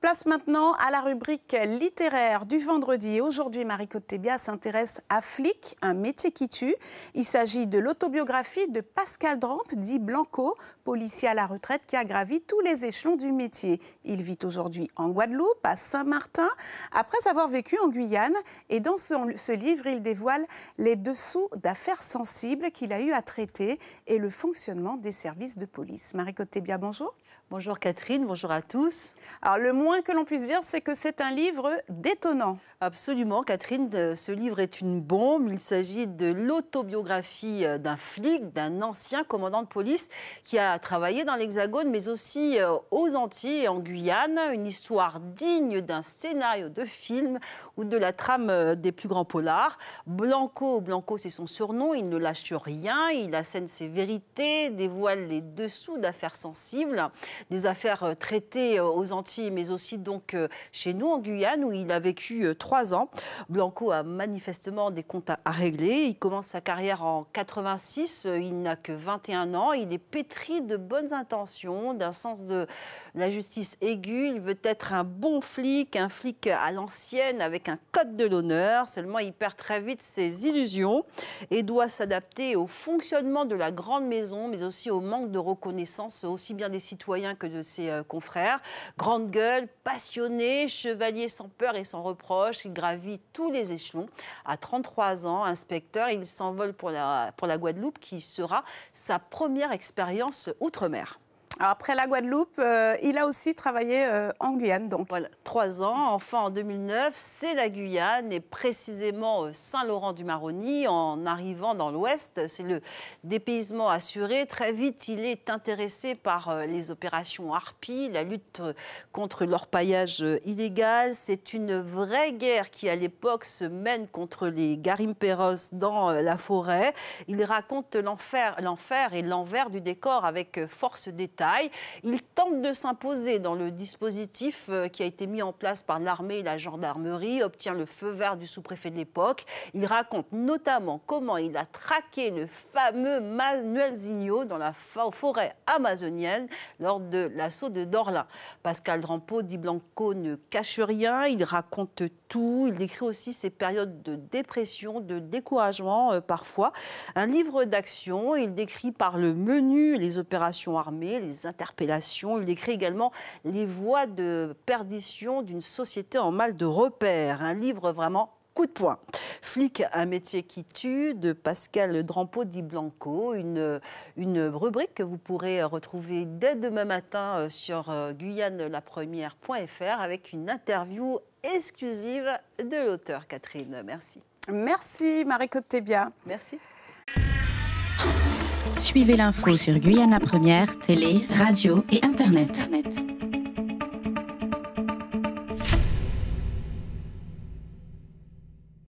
Place maintenant à la rubrique littéraire du vendredi. Aujourd'hui, Marie-Claude s'intéresse à Flic, un métier qui tue. Il s'agit de l'autobiographie de Pascal Drampe, dit Blanco, policier à la retraite qui a gravi tous les échelons du métier. Il vit aujourd'hui en Guadeloupe, à Saint-Martin, après avoir vécu en Guyane. Et dans ce, livre, il dévoile les dessous d'affaires sensibles qu'il a eu à traiter et le fonctionnement des services de police. Marie-Claude bonjour. Bonjour Catherine, bonjour à tous. Alors le moins que l'on puisse dire, c'est que c'est un livre détonnant. Absolument, Catherine, ce livre est une bombe. Il s'agit de l'autobiographie euh, d'un flic, d'un ancien commandant de police qui a travaillé dans l'Hexagone, mais aussi euh, aux Antilles et en Guyane. Une histoire digne d'un scénario de film ou de la trame euh, des plus grands polars. Blanco, Blanco, c'est son surnom. Il ne lâche rien. Il assène ses vérités, dévoile les dessous d'affaires sensibles, des affaires traitées aux Antilles, mais aussi donc chez nous en Guyane, où il a vécu trois trois ans. Blanco a manifestement des comptes à, régler. Il commence sa carrière en 86. Euh, il n'a que 21 ans. Il est pétri de bonnes intentions, d'un sens de la justice aiguë. Il veut être un bon flic, un flic à l'ancienne avec un de l'honneur, seulement il perd très vite ses illusions et doit s'adapter au fonctionnement de la grande maison, mais aussi au manque de reconnaissance aussi bien des citoyens que de ses euh, confrères. Grande gueule, passionné, chevalier sans peur et sans reproche, il gravit tous les échelons. À 33 ans, inspecteur, il s'envole pour la Guadeloupe qui sera sa première expérience outre-mer après la Guadeloupe, euh, il a aussi travaillé euh, en Guyane. Donc. trois ans. Enfin, en 2009, c'est la Guyane et précisément euh, Saint-Laurent-du-Maroni. En arrivant dans l'Ouest, c'est le dépaysement assuré. Très vite, il est intéressé par les opérations Harpie, la lutte contre l'orpaillage illégal. C'est une vraie guerre qui, à l'époque, se mène contre les garimperos dans la forêt. Il raconte l'enfer et l'envers du décor avec force d'État. Il tente de s'imposer dans le dispositif euh, qui a été mis en place par l'armée et la gendarmerie, obtient le feu vert du sous-préfet de l'époque. Il raconte notamment comment il a traqué le fameux Manuel Zigno dans la forêt amazonienne lors de l'assaut de Dorlin. Pascal Rampeau dit Blanco ne cache rien, il raconte tout, il décrit aussi ses périodes de dépression, de découragement euh, parfois. Un livre d'action, il décrit par le menu les opérations armées, les interpellations. Il écrit également les voies de perdition d'une société en mal de repères. Un livre vraiment coup de poing. Flic, un métier qui tue, de Pascal Drampeau di Blanco, une, une rubrique que vous pourrez retrouver dès demain matin euh, sur euh, guyanelapremière.fr avec une interview exclusive de l'auteur, Catherine. Merci. Merci, Marie-Côte Merci. Suivez l'info sur Guyana Première, télé, radio et Internet. Internet.